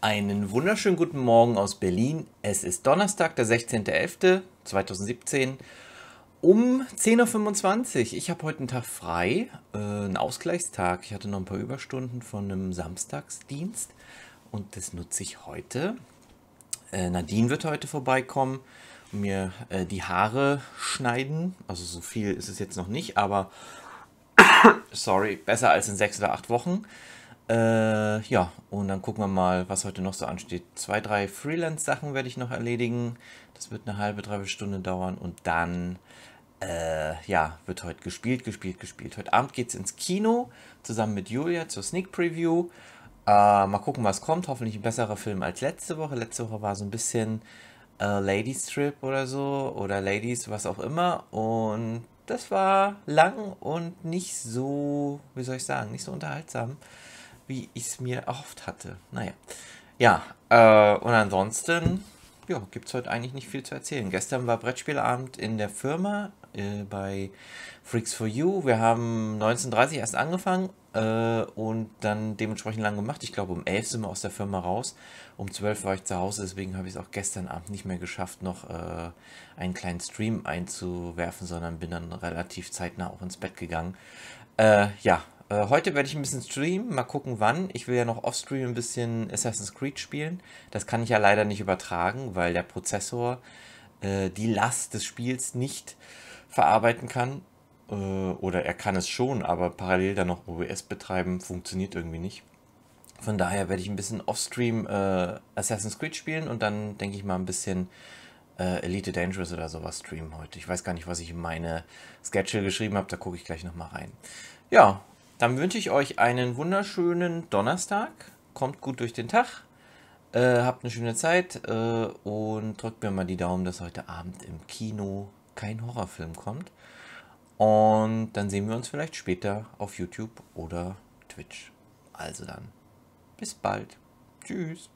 Einen wunderschönen guten Morgen aus Berlin. Es ist Donnerstag, der 16.11.2017 um 10.25 Uhr. Ich habe heute einen Tag frei, äh, einen Ausgleichstag. Ich hatte noch ein paar Überstunden von einem Samstagsdienst und das nutze ich heute. Äh, Nadine wird heute vorbeikommen und mir äh, die Haare schneiden. Also so viel ist es jetzt noch nicht, aber sorry, besser als in sechs oder acht Wochen. Äh, ja, und dann gucken wir mal, was heute noch so ansteht. Zwei, drei Freelance-Sachen werde ich noch erledigen. Das wird eine halbe, dreiviertel Stunde dauern. Und dann, äh, ja, wird heute gespielt, gespielt, gespielt. Heute Abend geht es ins Kino, zusammen mit Julia zur Sneak Preview. Äh, mal gucken, was kommt. Hoffentlich ein besserer Film als letzte Woche. Letzte Woche war so ein bisschen äh, Ladies Trip oder so. Oder Ladies, was auch immer. Und das war lang und nicht so, wie soll ich sagen, nicht so unterhaltsam wie ich es mir erhofft hatte. Naja. Ja, äh, und ansonsten gibt es heute eigentlich nicht viel zu erzählen. Gestern war Brettspielabend in der Firma äh, bei Freaks for You. Wir haben 19.30 Uhr erst angefangen äh, und dann dementsprechend lang gemacht. Ich glaube, um 11 sind wir aus der Firma raus. Um 12 war ich zu Hause, deswegen habe ich es auch gestern Abend nicht mehr geschafft, noch äh, einen kleinen Stream einzuwerfen, sondern bin dann relativ zeitnah auch ins Bett gegangen. Äh, ja, äh, heute werde ich ein bisschen streamen, mal gucken wann. Ich will ja noch offstream ein bisschen Assassin's Creed spielen. Das kann ich ja leider nicht übertragen, weil der Prozessor äh, die Last des Spiels nicht verarbeiten kann. Äh, oder er kann es schon, aber parallel dann noch OBS betreiben, funktioniert irgendwie nicht. Von daher werde ich ein bisschen offstream äh, Assassin's Creed spielen und dann denke ich mal ein bisschen äh, Elite Dangerous oder sowas streamen heute. Ich weiß gar nicht, was ich in meine Schedule geschrieben habe, da gucke ich gleich nochmal rein. Ja, dann wünsche ich euch einen wunderschönen Donnerstag. Kommt gut durch den Tag. Äh, habt eine schöne Zeit äh, und drückt mir mal die Daumen, dass heute Abend im Kino kein Horrorfilm kommt. Und dann sehen wir uns vielleicht später auf YouTube oder Twitch. Also dann, bis bald. Tschüss.